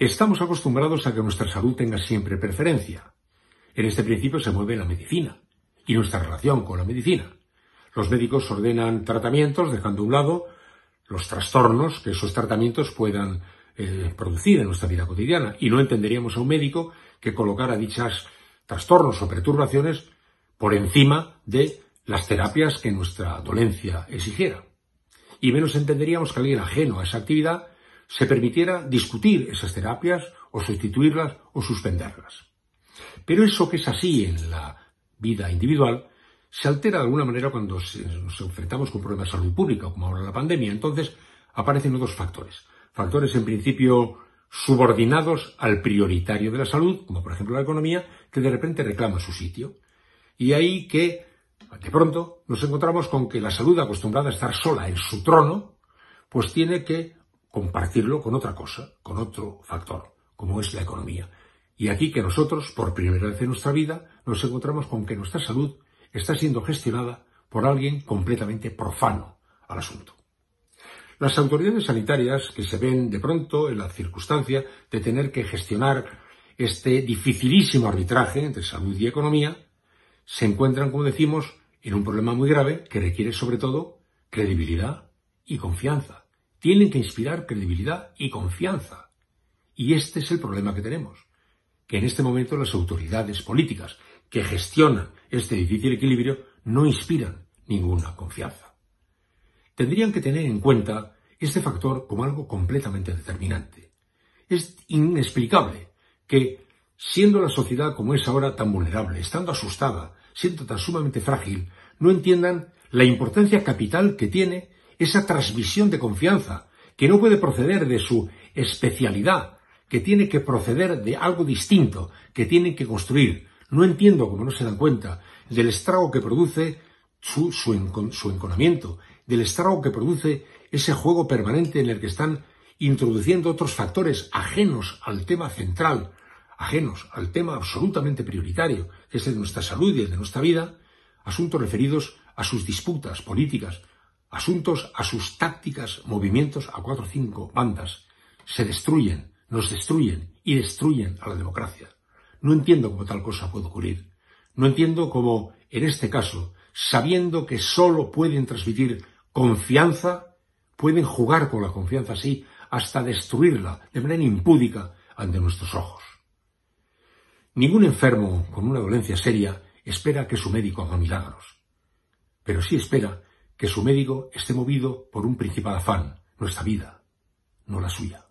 Estamos acostumbrados a que nuestra salud tenga siempre preferencia. En este principio se mueve la medicina y nuestra relación con la medicina. Los médicos ordenan tratamientos dejando a un lado los trastornos que esos tratamientos puedan eh, producir en nuestra vida cotidiana y no entenderíamos a un médico que colocara dichas trastornos o perturbaciones por encima de las terapias que nuestra dolencia exigiera. Y menos entenderíamos que alguien ajeno a esa actividad se permitiera discutir esas terapias o sustituirlas o suspenderlas. Pero eso que es así en la vida individual se altera de alguna manera cuando nos enfrentamos con problemas de salud pública, como ahora la pandemia. Entonces aparecen otros factores. Factores en principio subordinados al prioritario de la salud, como por ejemplo la economía, que de repente reclama su sitio. Y ahí que, de pronto, nos encontramos con que la salud acostumbrada a estar sola en su trono, pues tiene que compartirlo con otra cosa, con otro factor, como es la economía. Y aquí que nosotros, por primera vez en nuestra vida, nos encontramos con que nuestra salud está siendo gestionada por alguien completamente profano al asunto. Las autoridades sanitarias que se ven de pronto en la circunstancia de tener que gestionar este dificilísimo arbitraje entre salud y economía, se encuentran, como decimos, en un problema muy grave que requiere sobre todo credibilidad y confianza tienen que inspirar credibilidad y confianza. Y este es el problema que tenemos, que en este momento las autoridades políticas que gestionan este difícil equilibrio no inspiran ninguna confianza. Tendrían que tener en cuenta este factor como algo completamente determinante. Es inexplicable que, siendo la sociedad como es ahora tan vulnerable, estando asustada, siendo tan sumamente frágil, no entiendan la importancia capital que tiene esa transmisión de confianza, que no puede proceder de su especialidad, que tiene que proceder de algo distinto, que tienen que construir. No entiendo, como no se dan cuenta, del estrago que produce su, su enconamiento, del estrago que produce ese juego permanente en el que están introduciendo otros factores ajenos al tema central, ajenos al tema absolutamente prioritario, que es el de nuestra salud y el de nuestra vida, asuntos referidos a sus disputas políticas, asuntos a sus tácticas, movimientos a cuatro o cinco bandas. Se destruyen, nos destruyen y destruyen a la democracia. No entiendo cómo tal cosa puede ocurrir. No entiendo cómo, en este caso, sabiendo que sólo pueden transmitir confianza, pueden jugar con la confianza así hasta destruirla de manera impúdica ante nuestros ojos. Ningún enfermo con una dolencia seria espera que su médico haga milagros, pero sí espera que su médico esté movido por un principal afán, nuestra vida, no la suya.